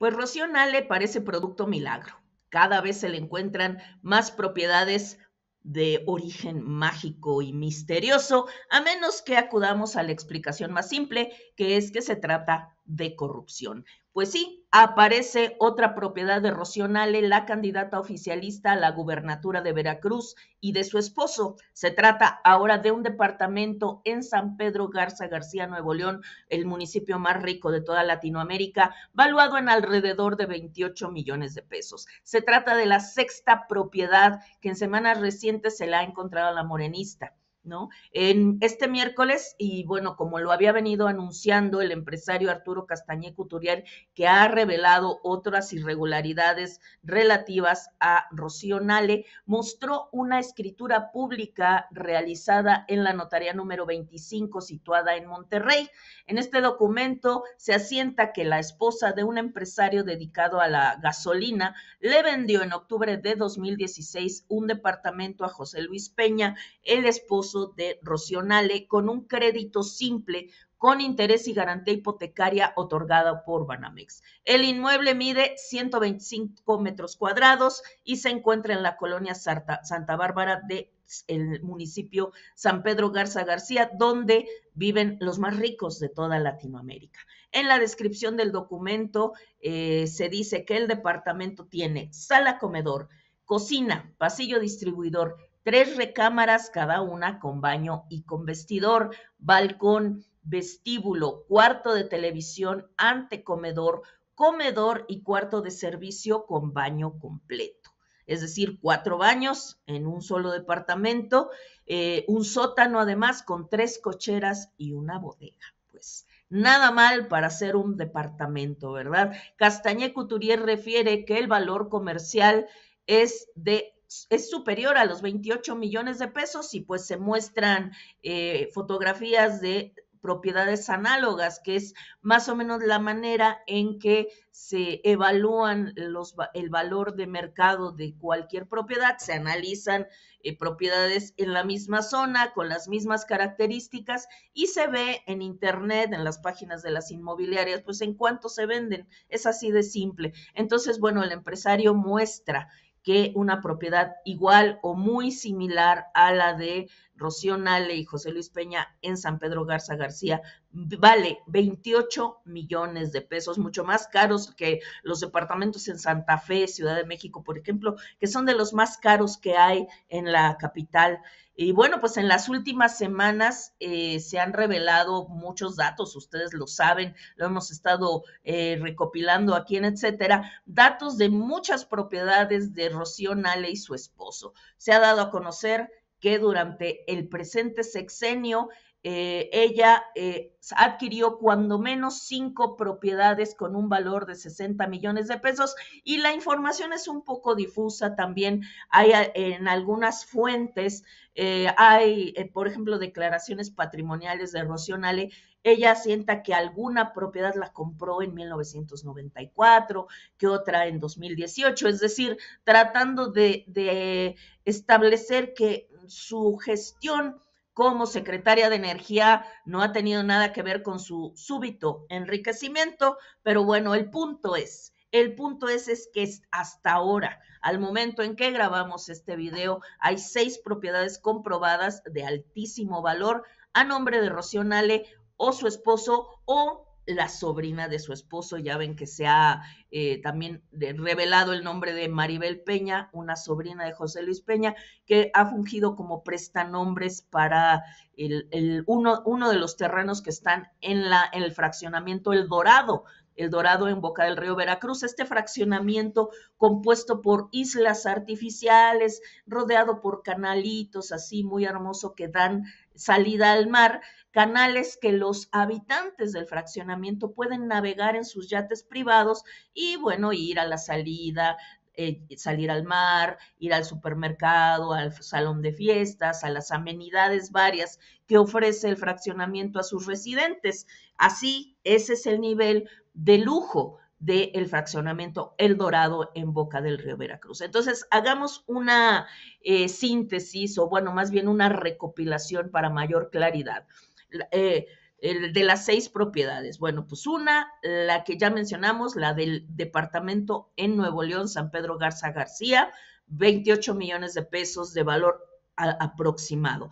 Pues Rocío Nale parece producto milagro. Cada vez se le encuentran más propiedades de origen mágico y misterioso, a menos que acudamos a la explicación más simple, que es que se trata de corrupción. Pues sí, aparece otra propiedad de la candidata oficialista a la gubernatura de Veracruz y de su esposo. Se trata ahora de un departamento en San Pedro Garza García, Nuevo León, el municipio más rico de toda Latinoamérica, valuado en alrededor de 28 millones de pesos. Se trata de la sexta propiedad que en semanas recientes se la ha encontrado a la morenista. ¿no? En este miércoles, y bueno, como lo había venido anunciando el empresario Arturo Castañé Couturier, que ha revelado otras irregularidades relativas a Rocío Nale, mostró una escritura pública realizada en la notaría número 25 situada en Monterrey. En este documento se asienta que la esposa de un empresario dedicado a la gasolina le vendió en octubre de 2016 un departamento a José Luis Peña, el esposo de Rocionale, con un crédito simple con interés y garantía hipotecaria otorgada por Banamex. El inmueble mide 125 metros cuadrados y se encuentra en la colonia Santa, Santa Bárbara de el municipio San Pedro Garza García, donde viven los más ricos de toda Latinoamérica. En la descripción del documento eh, se dice que el departamento tiene sala comedor, cocina, pasillo distribuidor, tres recámaras cada una con baño y con vestidor, balcón, vestíbulo, cuarto de televisión, antecomedor, comedor y cuarto de servicio con baño completo. Es decir, cuatro baños en un solo departamento, eh, un sótano además con tres cocheras y una bodega. Pues Nada mal para ser un departamento, ¿verdad? Castañé Couturier refiere que el valor comercial es de es superior a los 28 millones de pesos y pues se muestran eh, fotografías de propiedades análogas, que es más o menos la manera en que se evalúan los, el valor de mercado de cualquier propiedad, se analizan eh, propiedades en la misma zona, con las mismas características y se ve en internet, en las páginas de las inmobiliarias, pues en cuánto se venden, es así de simple. Entonces, bueno, el empresario muestra que una propiedad igual o muy similar a la de Rocío Nale y José Luis Peña en San Pedro Garza García vale 28 millones de pesos, mucho más caros que los departamentos en Santa Fe, Ciudad de México, por ejemplo, que son de los más caros que hay en la capital. Y bueno, pues en las últimas semanas eh, se han revelado muchos datos, ustedes lo saben, lo hemos estado eh, recopilando aquí en etcétera, datos de muchas propiedades de Rocío Nale y su esposo. Se ha dado a conocer que durante el presente sexenio eh, ella eh, adquirió cuando menos cinco propiedades con un valor de 60 millones de pesos y la información es un poco difusa también. Hay eh, en algunas fuentes, hay, por ejemplo, declaraciones patrimoniales de Rocío Ella sienta que alguna propiedad la compró en 1994, que otra en 2018, es decir, tratando de establecer que su gestión como secretaria de Energía no ha tenido nada que ver con su súbito enriquecimiento, pero bueno, el punto es, el punto es, es que hasta ahora, al momento en que grabamos este video, hay seis propiedades comprobadas de altísimo valor a nombre de Rocío Nale o su esposo o la sobrina de su esposo. Ya ven que se ha eh, también revelado el nombre de Maribel Peña, una sobrina de José Luis Peña, que ha fungido como prestanombres para el, uno, uno, de los terrenos que están en, la, en el fraccionamiento El Dorado, el Dorado en Boca del Río Veracruz, este fraccionamiento compuesto por islas artificiales, rodeado por canalitos así muy hermoso que dan salida al mar, canales que los habitantes del fraccionamiento pueden navegar en sus yates privados y, bueno, ir a la salida, eh, salir al mar, ir al supermercado, al salón de fiestas, a las amenidades varias que ofrece el fraccionamiento a sus residentes. Así, ese es el nivel de lujo del fraccionamiento El Dorado en Boca del Río Veracruz. Entonces, hagamos una eh, síntesis o bueno, más bien una recopilación para mayor claridad. Eh, de las seis propiedades. Bueno, pues una, la que ya mencionamos, la del departamento en Nuevo León, San Pedro Garza García, 28 millones de pesos de valor aproximado.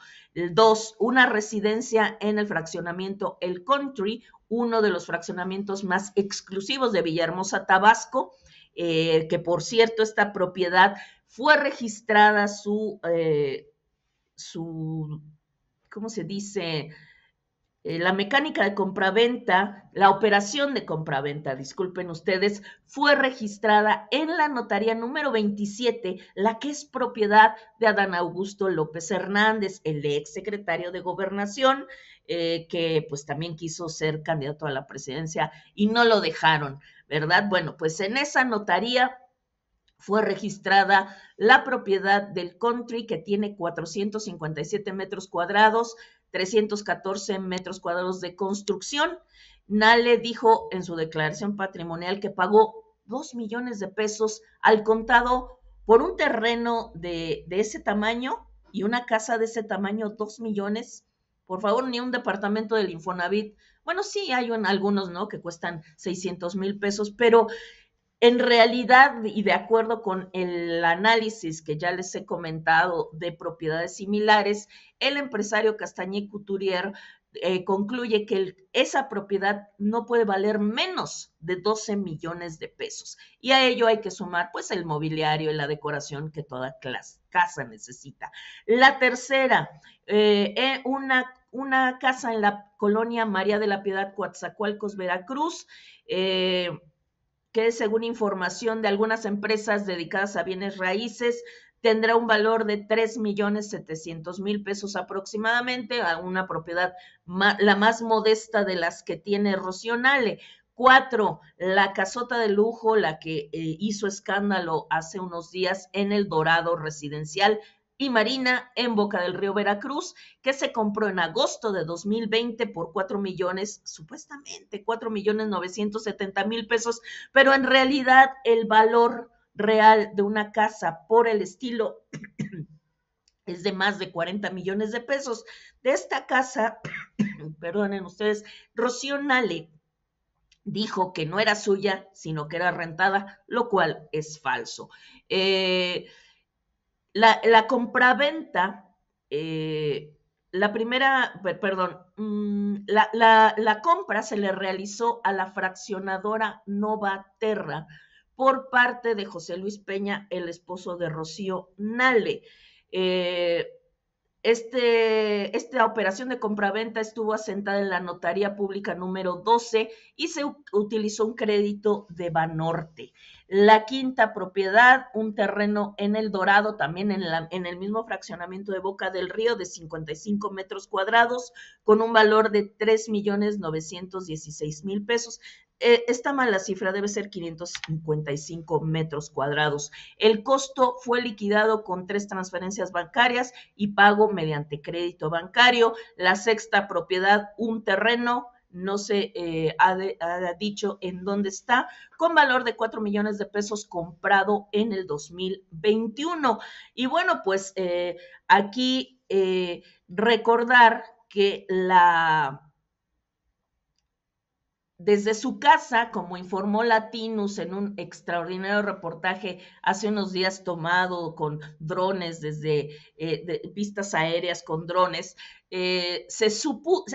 Dos, una residencia en el fraccionamiento El Country, uno de los fraccionamientos más exclusivos de Villahermosa, Tabasco, eh, que por cierto esta propiedad fue registrada su, eh, su ¿cómo se dice? Eh, la mecánica de compraventa, la operación de compraventa, disculpen ustedes, fue registrada en la notaría número 27, la que es propiedad de Adán Augusto López Hernández, el ex secretario de Gobernación, eh, que pues también quiso ser candidato a la presidencia y no lo dejaron, ¿verdad? Bueno, pues en esa notaría fue registrada la propiedad del country que tiene 457 metros cuadrados, 314 metros cuadrados de construcción. Nale dijo en su declaración patrimonial que pagó 2 millones de pesos al contado por un terreno de, ese tamaño y una casa de ese tamaño, 2 millones. Por favor, ni un departamento del Infonavit. Bueno, sí, hay algunos, ¿no? Que cuestan 600 mil pesos, pero en realidad, y de acuerdo con el análisis que ya les he comentado de propiedades similares, el empresario Castañé Couturier eh, concluye que esa propiedad no puede valer menos de 12 millones de pesos. Y a ello hay que sumar pues el mobiliario y la decoración que toda casa necesita. La tercera, eh, eh, una, una casa en la colonia María de la Piedad, Coatzacoalcos, Veracruz que según información de algunas empresas dedicadas a bienes raíces, tendrá un valor de 3 millones mil pesos aproximadamente, a una propiedad la más modesta de las que tiene Rosionale Cuatro, la casota de lujo, la que eh, hizo escándalo hace unos días en el Dorado Residencial, y Marina en Boca del Río Veracruz, que se compró en agosto de 2020 por 4 millones, supuestamente 4 millones 970 mil pesos, pero en realidad el valor real de una casa por el estilo es de más de 40 millones de pesos. De esta casa, perdonen ustedes, Rocío Nale dijo que no era suya, sino que era rentada, lo cual es falso. Eh, la, compra compraventa, eh, la primera, perdón, mm, la, compra se le realizó a la fraccionadora Nova Terra por parte de José Luis Peña, el esposo de Rocío Nale. Eh, este, esta operación de compraventa estuvo asentada en la notaría pública número 12 y se utilizó un crédito de Banorte. La quinta propiedad, un terreno en El Dorado, también en, en el mismo fraccionamiento de Boca del Río, de 55 metros cuadrados, con un valor de 3.916.000 pesos. Eh, esta mala cifra debe ser 555 metros cuadrados. El costo fue liquidado con tres transferencias bancarias y pago mediante crédito bancario. La sexta propiedad, un terreno, no se eh, ha, dicho en dónde está, con valor de 4 millones de pesos comprado en el 2021. Y bueno, pues eh, aquí recordar que la desde su casa, como informó Latinus en un extraordinario reportaje hace unos días tomado con drones, desde eh, pistas aéreas con drones, eh, se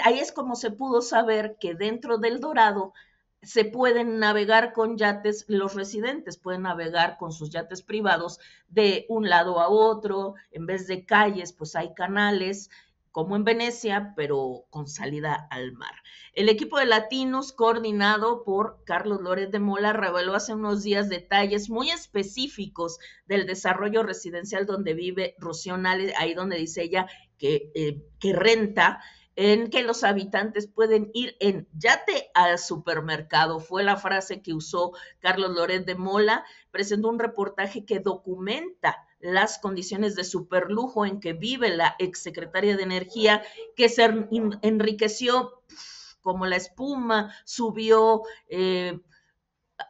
ahí es como se pudo saber que dentro del Dorado se pueden navegar con yates, los residentes pueden navegar con sus yates privados de un lado a otro, en vez de calles, pues hay canales, como en Venecia, pero con salida al mar. El equipo de latinos, coordinado por Carlos Lórez de Mola, reveló hace unos días detalles muy específicos del desarrollo residencial donde vive Rocío Nale, ahí donde dice ella que, eh, que renta en que los habitantes pueden ir en yate al supermercado. Fue la frase que usó Carlos Lórez de Mola. Presentó un reportaje que documenta las condiciones de superlujo en que vive la exsecretaria de Energía, que se enriqueció como la espuma, subió... Eh,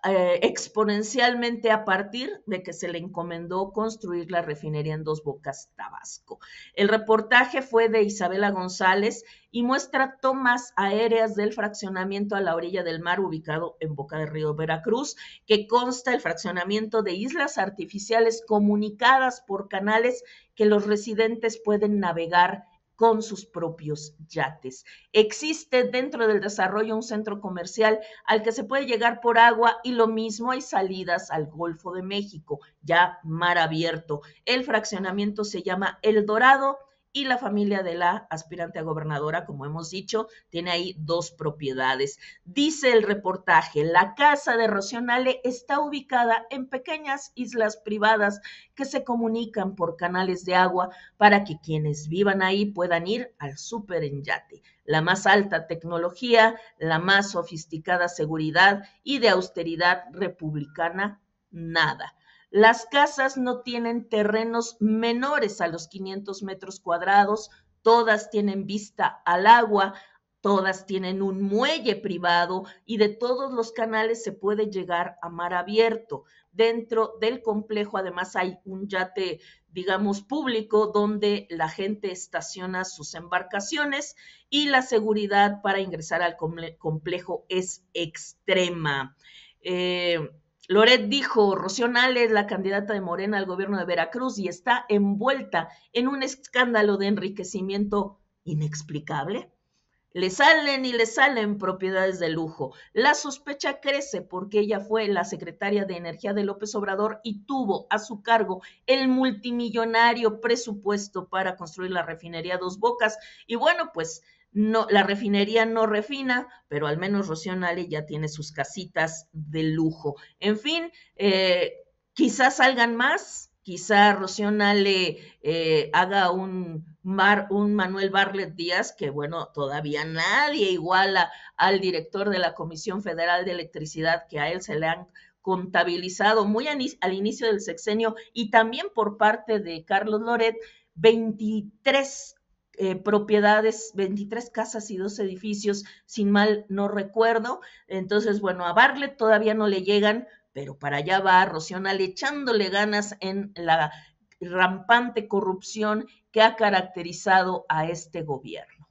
eh, exponencialmente a partir de que se le encomendó construir la refinería en Dos Bocas, Tabasco. El reportaje fue de Isabela González y muestra tomas aéreas del fraccionamiento a la orilla del mar ubicado en Boca del Río Veracruz, que consta el fraccionamiento de islas artificiales comunicadas por canales que los residentes pueden navegar con sus propios yates. Existe dentro del desarrollo un centro comercial al que se puede llegar por agua y lo mismo hay salidas al Golfo de México, ya mar abierto. El fraccionamiento se llama El Dorado y la familia de la aspirante a gobernadora, como hemos dicho, tiene ahí dos propiedades. Dice el reportaje, la casa de Rocionale está ubicada en pequeñas islas privadas que se comunican por canales de agua para que quienes vivan ahí puedan ir al súper en yate. La más alta tecnología, la más sofisticada seguridad y de austeridad republicana, nada. Las casas no tienen terrenos menores a los 500 metros cuadrados, todas tienen vista al agua, todas tienen un muelle privado y de todos los canales se puede llegar a mar abierto. Dentro del complejo además hay un yate, digamos, público donde la gente estaciona sus embarcaciones y la seguridad para ingresar al complejo es extrema. Eh, Loret dijo, Rocional es la candidata de Morena al gobierno de Veracruz y está envuelta en un escándalo de enriquecimiento inexplicable. Le salen y le salen propiedades de lujo. La sospecha crece porque ella fue la secretaria de Energía de López Obrador y tuvo a su cargo el multimillonario presupuesto para construir la refinería Dos Bocas. Y bueno, pues no, la refinería no refina, pero al menos Rocío Nale ya tiene sus casitas de lujo. En fin, eh, quizás salgan más, quizás Rocío Nale eh, haga un, un Manuel Barlet Díaz, que bueno, todavía nadie iguala al director de la Comisión Federal de Electricidad, que a él se le han contabilizado muy al inicio del sexenio y también por parte de Carlos Loret, 23 eh, propiedades, 23 casas y dos edificios, sin mal no recuerdo. Entonces, bueno, a Barlet todavía no le llegan, pero para allá va Rocional echándole ganas en la rampante corrupción que ha caracterizado a este gobierno.